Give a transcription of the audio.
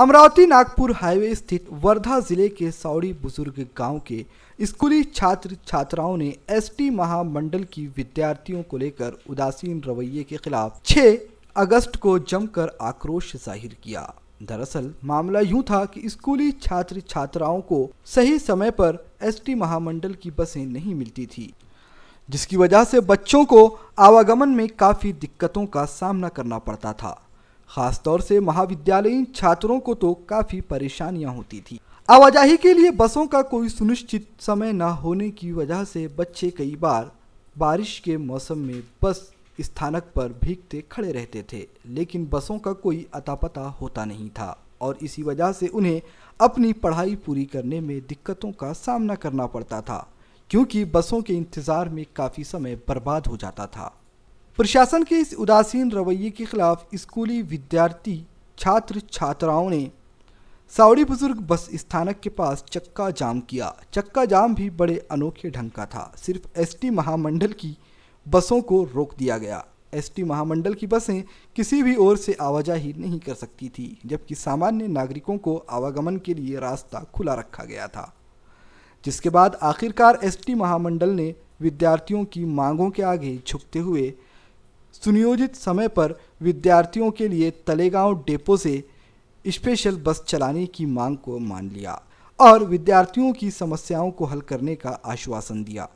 Amravati Nagpur highway स्थित वर्धा जिले के सौड़ी बुजुर्ग गांव के स्कूली छात्र छात्राओं ने एसटी महामंडल की विद्यार्थियों को लेकर उदासीन रवैये के खिलाफ 6 अगस्त को जमकर आक्रोश जाहिर किया दरअसल मामला यूं था कि स्कूली छात्र छात्राओं को सही समय पर एसटी महामंडल की बसें नहीं मिलती थी जिसकी वजह से बच्चों को आवागमन में काफ़ी दिक्कतों का सामना करना पड़ता था खासतौर से महाविद्यालयीन छात्रों को तो काफ़ी परेशानियां होती थी आवाजाही के लिए बसों का कोई सुनिश्चित समय न होने की वजह से बच्चे कई बार बारिश के मौसम में बस स्थानक पर भीगते खड़े रहते थे लेकिन बसों का कोई अतापता होता नहीं था और इसी वजह से उन्हें अपनी पढ़ाई पूरी करने में दिक्कतों का सामना करना पड़ता था क्योंकि बसों के इंतज़ार में काफ़ी समय बर्बाद हो जाता था प्रशासन के इस उदासीन रवैये के खिलाफ स्कूली विद्यार्थी छात्र छात्राओं ने सावड़ी बुजुर्ग बस स्थानक के पास चक्का जाम किया चक्का जाम भी बड़े अनोखे ढंग का था सिर्फ एसटी महामंडल की बसों को रोक दिया गया एसटी महामंडल की बसें किसी भी ओर से आवाजाही नहीं कर सकती थी जबकि सामान्य नागरिकों को आवागमन के लिए रास्ता खुला रखा गया था जिसके बाद आखिरकार एसटी महामंडल ने विद्यार्थियों की मांगों के आगे झुकते हुए सुनियोजित समय पर विद्यार्थियों के लिए तलेगांव डेपो से स्पेशल बस चलाने की मांग को मान लिया और विद्यार्थियों की समस्याओं को हल करने का आश्वासन दिया